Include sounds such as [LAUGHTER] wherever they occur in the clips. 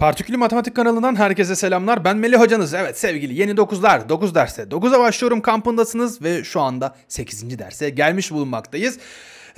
Partikülü Matematik kanalından herkese selamlar. Ben Melih hocanız. Evet sevgili yeni 9'lar 9 derste 9'a başlıyorum kampındasınız ve şu anda 8. derse gelmiş bulunmaktayız.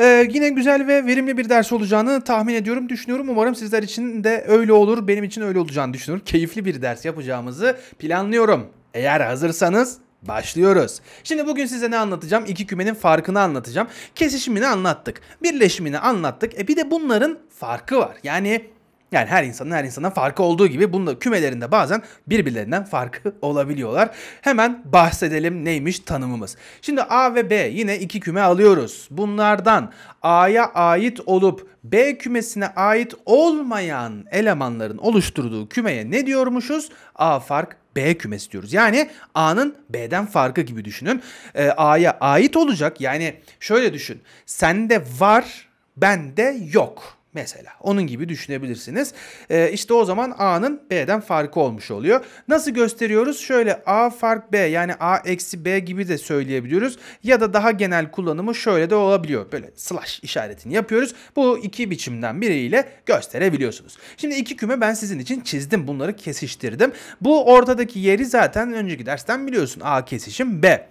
Ee, yine güzel ve verimli bir ders olacağını tahmin ediyorum, düşünüyorum. Umarım sizler için de öyle olur. Benim için öyle olacağını düşünüyorum. Keyifli bir ders yapacağımızı planlıyorum. Eğer hazırsanız Başlıyoruz. Şimdi bugün size ne anlatacağım? İki kümenin farkını anlatacağım. Kesişimini anlattık. Birleşimini anlattık. E bir de bunların farkı var. Yani yani her insanın her insana farkı olduğu gibi bunun da kümelerinde bazen birbirlerinden farkı [LAUGHS] olabiliyorlar. Hemen bahsedelim neymiş tanımımız. Şimdi A ve B yine iki küme alıyoruz. Bunlardan A'ya ait olup B kümesine ait olmayan elemanların oluşturduğu kümeye ne diyormuşuz? A fark B kümesi diyoruz. Yani A'nın B'den farkı gibi düşünün. E, A'ya ait olacak. Yani şöyle düşün. Sende var, bende yok. Mesela onun gibi düşünebilirsiniz. Ee, işte o zaman A'nın B'den farkı olmuş oluyor. Nasıl gösteriyoruz? Şöyle A fark B yani A eksi B gibi de söyleyebiliyoruz. Ya da daha genel kullanımı şöyle de olabiliyor. Böyle slash işaretini yapıyoruz. Bu iki biçimden biriyle gösterebiliyorsunuz. Şimdi iki küme ben sizin için çizdim. Bunları kesiştirdim. Bu ortadaki yeri zaten önceki dersten biliyorsun. A kesişim B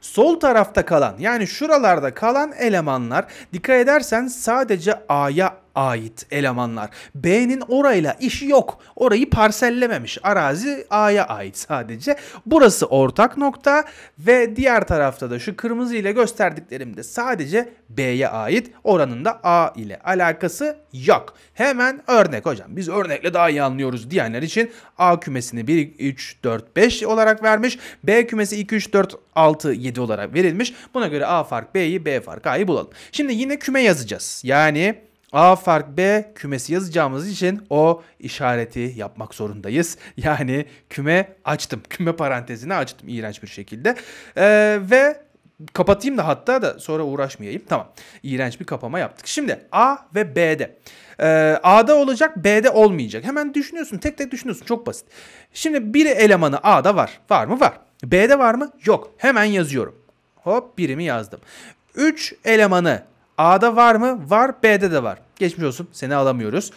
sol tarafta kalan yani şuralarda kalan elemanlar dikkat edersen sadece A'ya ait elemanlar. B'nin orayla işi yok. Orayı parsellememiş. Arazi A'ya ait sadece. Burası ortak nokta ve diğer tarafta da şu kırmızı ile gösterdiklerim de sadece B'ye ait. Oranın da A ile alakası yok. Hemen örnek hocam. Biz örnekle daha iyi anlıyoruz diyenler için A kümesini 1, 3, 4, 5 olarak vermiş. B kümesi 2, 3, 4, 6, 7 olarak verilmiş. Buna göre A fark B'yi, B fark A'yı bulalım. Şimdi yine küme yazacağız. Yani A fark B kümesi yazacağımız için o işareti yapmak zorundayız. [LAUGHS] Yani küme açtım. Küme parantezini açtım iğrenç bir şekilde. Ee, ve kapatayım da hatta da sonra uğraşmayayım. Tamam. İğrenç bir kapama yaptık. Şimdi A ve B'de. Ee, A'da olacak B'de olmayacak. Hemen düşünüyorsun tek tek düşünüyorsun çok basit. Şimdi bir elemanı A'da var. Var mı? Var. B'de var mı? Yok. Hemen yazıyorum. Hop birimi yazdım. 3 elemanı A'da var mı? Var. B'de de var. Geçmiş olsun seni alamıyoruz.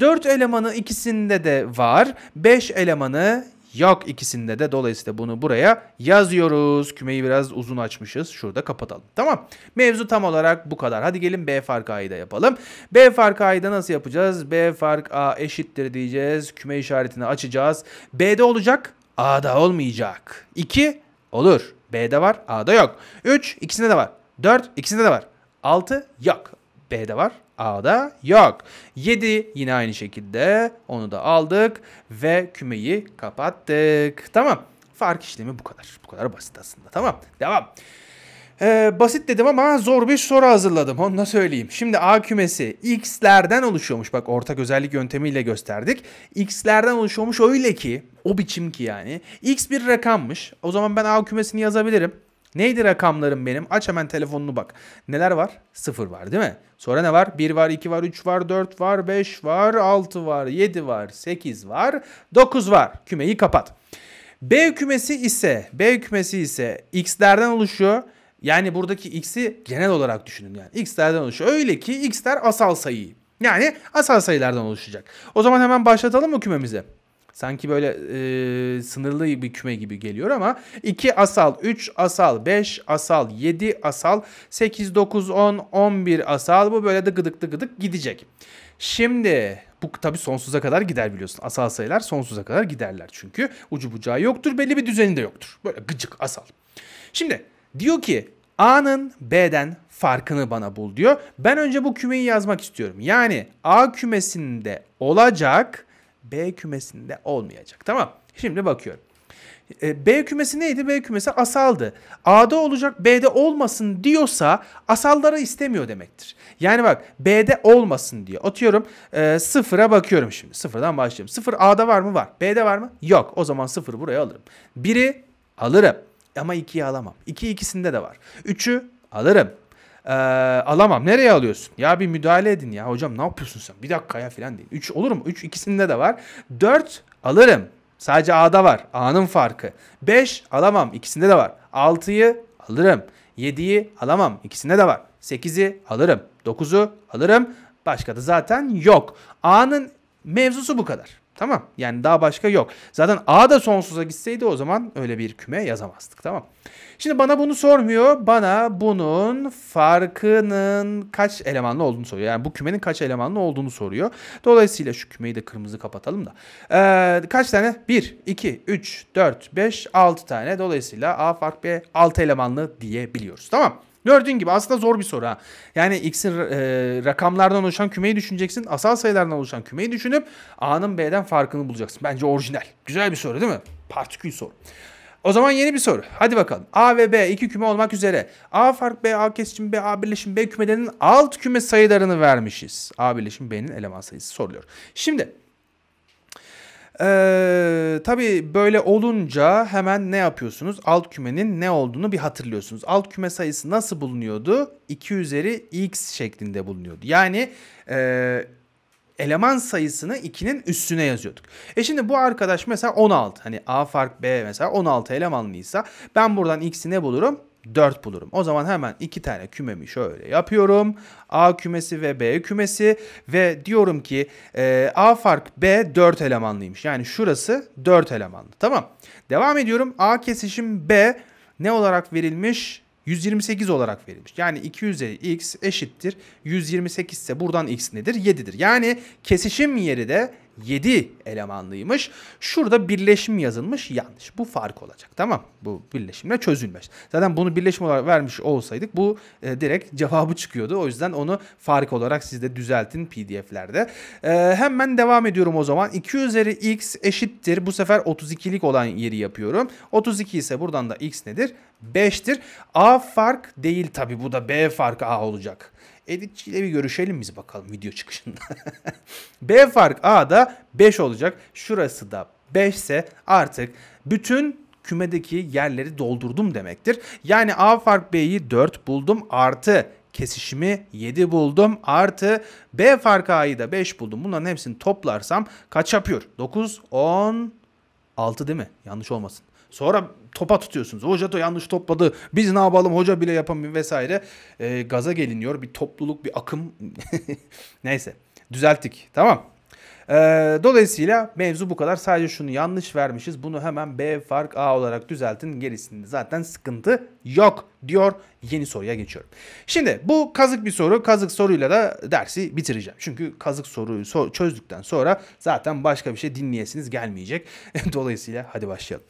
4 elemanı ikisinde de var. 5 elemanı yok ikisinde de. Dolayısıyla bunu buraya yazıyoruz. Kümeyi biraz uzun açmışız. Şurada kapatalım. Tamam. Mevzu tam olarak bu kadar. Hadi gelin B fark A'yı da yapalım. B fark A'yı da nasıl yapacağız? B fark A eşittir diyeceğiz. Küme işaretini açacağız. B'de olacak. A'da olmayacak. 2 olur. B'de var. A'da yok. 3 ikisinde de var. 4 ikisinde de var. 6 yok. B'de var. A'da yok. 7 yine aynı şekilde onu da aldık ve kümeyi kapattık. Tamam. Fark işlemi bu kadar. Bu kadar basit aslında. Tamam. Devam. Ee, basit dedim ama zor bir soru hazırladım. Onu da söyleyeyim. Şimdi A kümesi X'lerden oluşuyormuş. Bak ortak özellik yöntemiyle gösterdik. X'lerden oluşuyormuş öyle ki o biçim ki yani. X bir rakammış. O zaman ben A kümesini yazabilirim. Neydi rakamlarım benim? Aç hemen telefonunu bak. Neler var? 0 var değil mi? Sonra ne var? 1 var, 2 var, 3 var, 4 var, 5 var, 6 var, 7 var, 8 var, 9 var. Kümeyi kapat. B kümesi ise, B kümesi ise x'lerden oluşuyor. Yani buradaki x'i genel olarak düşünün yani. X'lerden oluşuyor. Öyle ki x'ler asal sayı. Yani asal sayılardan oluşacak. O zaman hemen başlatalım mı kümemize? Sanki böyle e, sınırlı bir küme gibi geliyor ama 2 asal, 3 asal, 5 asal, 7 asal, 8, 9, 10, 11 asal. Bu böyle de gıdık gıdık gidecek. Şimdi bu tabii sonsuza kadar gider biliyorsun. Asal sayılar sonsuza kadar giderler çünkü. Ucu bucağı yoktur, belli bir düzeni de yoktur. Böyle gıcık asal. Şimdi diyor ki A'nın B'den farkını bana bul diyor. Ben önce bu kümeyi yazmak istiyorum. Yani A kümesinde olacak B kümesinde olmayacak. Tamam. Şimdi bakıyorum. E, B kümesi neydi? B kümesi asaldı. A'da olacak B'de olmasın diyorsa asalları istemiyor demektir. Yani bak B'de olmasın diyor. Atıyorum e, sıfıra bakıyorum şimdi. Sıfırdan başlayalım. Sıfır A'da var mı? Var. B'de var mı? Yok. O zaman sıfırı buraya alırım. Biri alırım. Ama ikiyi alamam. İki ikisinde de var. Üçü alırım. Ee, alamam. Nereye alıyorsun? Ya bir müdahale edin ya. Hocam ne yapıyorsun sen? Bir dakika ya falan değil. 3 olur mu? 3 ikisinde de var. 4 alırım. Sadece A'da var. A'nın farkı. 5 alamam. İkisinde de var. 6'yı alırım. 7'yi alamam. İkisinde de var. 8'i alırım. 9'u alırım. Başka da zaten yok. A'nın mevzusu bu kadar. Tamam. Yani daha başka yok. Zaten A da sonsuza gitseydi o zaman öyle bir küme yazamazdık. Tamam. Şimdi bana bunu sormuyor. Bana bunun farkının kaç elemanlı olduğunu soruyor. Yani bu kümenin kaç elemanlı olduğunu soruyor. Dolayısıyla şu kümeyi de kırmızı kapatalım da. Ee, kaç tane? 1, 2, 3, 4, 5, 6 tane. Dolayısıyla A fark B 6 elemanlı diyebiliyoruz. Tamam. Gördüğün gibi aslında zor bir soru ha. Yani x'in e, rakamlardan oluşan kümeyi düşüneceksin. Asal sayılardan oluşan kümeyi düşünüp a'nın b'den farkını bulacaksın. Bence orijinal. Güzel bir soru değil mi? Partikül soru. O zaman yeni bir soru. Hadi bakalım. A ve B iki küme olmak üzere. A fark B, A kesişim B, A birleşim B kümedenin alt küme sayılarını vermişiz. A birleşim B'nin eleman sayısı soruluyor. Şimdi ee, tabii böyle olunca hemen ne yapıyorsunuz? Alt kümenin ne olduğunu bir hatırlıyorsunuz. Alt küme sayısı nasıl bulunuyordu? 2 üzeri x şeklinde bulunuyordu. Yani e, eleman sayısını 2'nin üstüne yazıyorduk. E şimdi bu arkadaş mesela 16. Hani A fark B mesela 16 elemanlıysa ben buradan x'i ne bulurum? 4 bulurum. O zaman hemen iki tane kümemi şöyle yapıyorum. A kümesi ve B kümesi ve diyorum ki e, A fark B 4 elemanlıymış. Yani şurası 4 elemanlı. Tamam. Devam ediyorum. A kesişim B ne olarak verilmiş? 128 olarak verilmiş. Yani 2 üzeri x eşittir. 128 ise buradan x nedir? 7'dir. Yani kesişim yeri de 7 elemanlıymış. Şurada birleşim yazılmış yanlış. Bu fark olacak tamam. Bu birleşimle çözülmez. Zaten bunu birleşim olarak vermiş olsaydık bu e, direkt cevabı çıkıyordu. O yüzden onu fark olarak siz de düzeltin pdf'lerde. E, hemen devam ediyorum o zaman. 2 üzeri x eşittir. Bu sefer 32'lik olan yeri yapıyorum. 32 ise buradan da x nedir? 5'tir. A fark değil tabi bu da B fark A olacak. Editçiyle bir görüşelim biz bakalım video çıkışında. [LAUGHS] B fark A da 5 olacak. Şurası da 5 ise artık bütün kümedeki yerleri doldurdum demektir. Yani A fark B'yi 4 buldum artı kesişimi 7 buldum artı B fark A'yı da 5 buldum. Bunların hepsini toplarsam kaç yapıyor? 9, 10, 6 değil mi? Yanlış olmasın. Sonra topa tutuyorsunuz. Hoca da yanlış topladı. Biz ne yapalım hoca bile yapamıyor vesaire. E, gaza geliniyor. Bir topluluk bir akım. [LAUGHS] Neyse düzelttik tamam. Ee, dolayısıyla mevzu bu kadar. Sadece şunu yanlış vermişiz. Bunu hemen B fark A olarak düzeltin. Gerisinde zaten sıkıntı yok diyor. Yeni soruya geçiyorum. Şimdi bu kazık bir soru. Kazık soruyla da dersi bitireceğim. Çünkü kazık soruyu so çözdükten sonra zaten başka bir şey dinleyesiniz gelmeyecek. [LAUGHS] Dolayısıyla hadi başlayalım.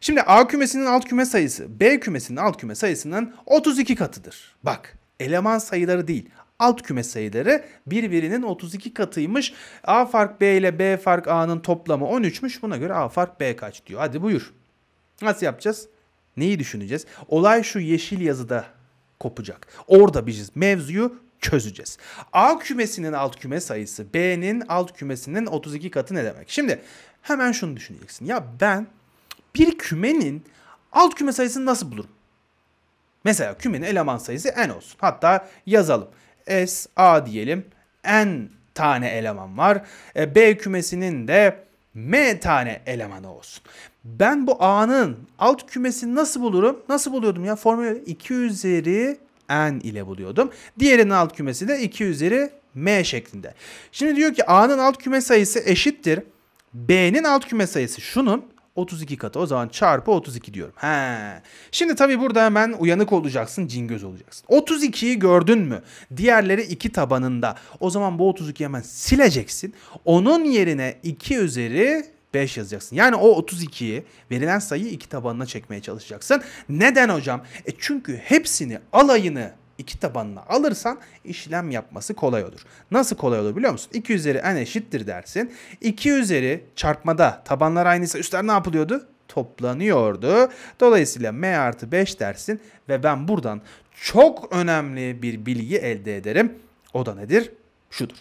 Şimdi A kümesinin alt küme sayısı B kümesinin alt küme sayısının 32 katıdır. Bak eleman sayıları değil alt küme sayıları birbirinin 32 katıymış. A fark B ile B fark A'nın toplamı 13'müş. Buna göre A fark B kaç diyor. Hadi buyur. Nasıl yapacağız? Neyi düşüneceğiz? Olay şu yeşil yazıda kopacak. Orada bileceğiz. Mevzuyu çözeceğiz. A kümesinin alt küme sayısı B'nin alt kümesinin 32 katı ne demek? Şimdi hemen şunu düşüneceksin. Ya ben bir kümenin alt küme sayısını nasıl bulurum? Mesela kümenin eleman sayısı n olsun. Hatta yazalım. S, A diyelim. N tane eleman var. E, B kümesinin de M tane elemanı olsun. Ben bu A'nın alt kümesini nasıl bulurum? Nasıl buluyordum ya? formül 2 üzeri N ile buluyordum. Diğerinin alt kümesi de 2 üzeri M şeklinde. Şimdi diyor ki A'nın alt küme sayısı eşittir. B'nin alt küme sayısı şunun. 32 katı. O zaman çarpı 32 diyorum. He. Şimdi tabii burada hemen uyanık olacaksın, cingöz olacaksın. 32'yi gördün mü? Diğerleri 2 tabanında. O zaman bu 32'yi hemen sileceksin. Onun yerine 2 üzeri 5 yazacaksın. Yani o 32'yi verilen sayıyı 2 tabanına çekmeye çalışacaksın. Neden hocam? E çünkü hepsini alayını iki tabanına alırsan işlem yapması kolay olur. Nasıl kolay olur biliyor musun? 2 üzeri n eşittir dersin. 2 üzeri çarpmada tabanlar aynıysa üstler ne yapılıyordu? toplanıyordu. Dolayısıyla m artı 5 dersin ve ben buradan çok önemli bir bilgi elde ederim. O da nedir? Şudur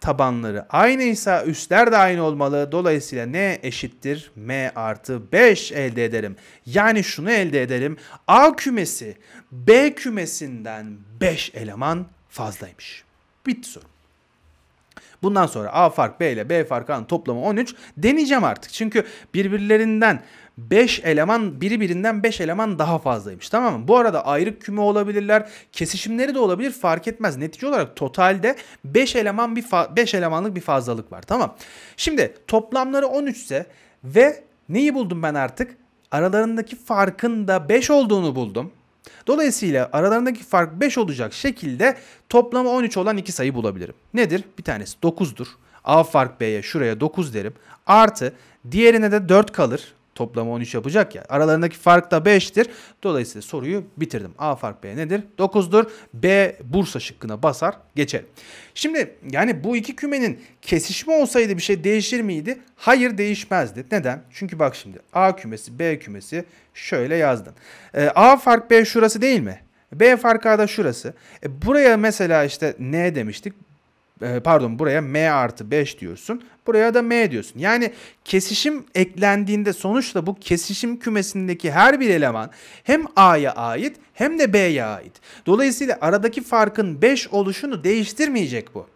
tabanları aynıysa üstler de aynı olmalı. Dolayısıyla ne eşittir? M artı 5 elde ederim. Yani şunu elde ederim. A kümesi B kümesinden 5 eleman fazlaymış. Bitti soru. Bundan sonra A fark B ile B fark A'nın toplamı 13 deneyeceğim artık. Çünkü birbirlerinden 5 eleman biri birinden 5 eleman daha fazlaymış tamam mı? Bu arada ayrı küme olabilirler. Kesişimleri de olabilir fark etmez. Netice olarak totalde 5 eleman bir 5 elemanlık bir fazlalık var tamam. Şimdi toplamları 13 ise ve neyi buldum ben artık? Aralarındaki farkın da 5 olduğunu buldum. Dolayısıyla aralarındaki fark 5 olacak şekilde toplamı 13 olan iki sayı bulabilirim. Nedir? Bir tanesi 9'dur. A fark B'ye şuraya 9 derim. Artı diğerine de 4 kalır. Toplamı 13 yapacak ya. Aralarındaki fark da 5'tir. Dolayısıyla soruyu bitirdim. A fark B nedir? 9'dur. B Bursa şıkkına basar geçelim. Şimdi yani bu iki kümenin kesişme olsaydı bir şey değişir miydi? Hayır değişmezdi. Neden? Çünkü bak şimdi A kümesi B kümesi şöyle yazdın. Ee, A fark B şurası değil mi? B fark A da şurası. E buraya mesela işte N demiştik. Ee, pardon buraya m artı 5 diyorsun. Buraya da m diyorsun. Yani kesişim eklendiğinde sonuçta bu kesişim kümesindeki her bir eleman hem a'ya ait hem de b'ye ait. Dolayısıyla aradaki farkın 5 oluşunu değiştirmeyecek bu.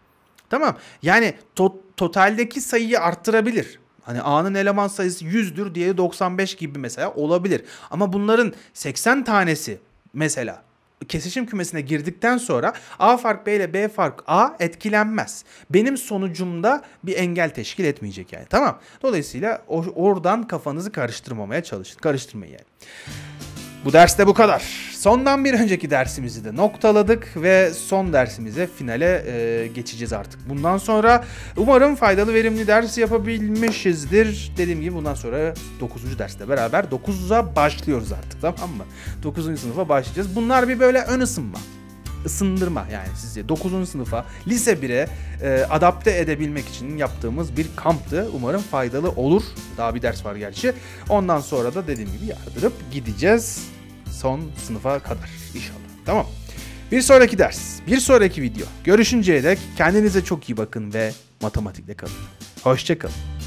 Tamam yani to totaldeki sayıyı arttırabilir. Hani A'nın eleman sayısı 100'dür diye 95 gibi mesela olabilir. Ama bunların 80 tanesi mesela kesişim kümesine girdikten sonra A fark B ile B fark A etkilenmez. Benim sonucumda bir engel teşkil etmeyecek yani. Tamam. Dolayısıyla oradan kafanızı karıştırmamaya çalışın. Karıştırmayın yani. Bu derste bu kadar. Sondan bir önceki dersimizi de noktaladık ve son dersimize finale e, geçeceğiz artık. Bundan sonra umarım faydalı verimli ders yapabilmişizdir. Dediğim gibi bundan sonra 9. derste beraber 9'a başlıyoruz artık tamam mı? 9. sınıfa başlayacağız. Bunlar bir böyle ön ısınma ısındırma yani sizi 9. sınıfa, lise 1'e e, adapte edebilmek için yaptığımız bir kamptı. Umarım faydalı olur. Daha bir ders var gerçi. Ondan sonra da dediğim gibi yardırıp gideceğiz son sınıfa kadar inşallah. Tamam. Bir sonraki ders, bir sonraki video. Görüşünceye dek kendinize çok iyi bakın ve matematikte kalın. Hoşçakalın.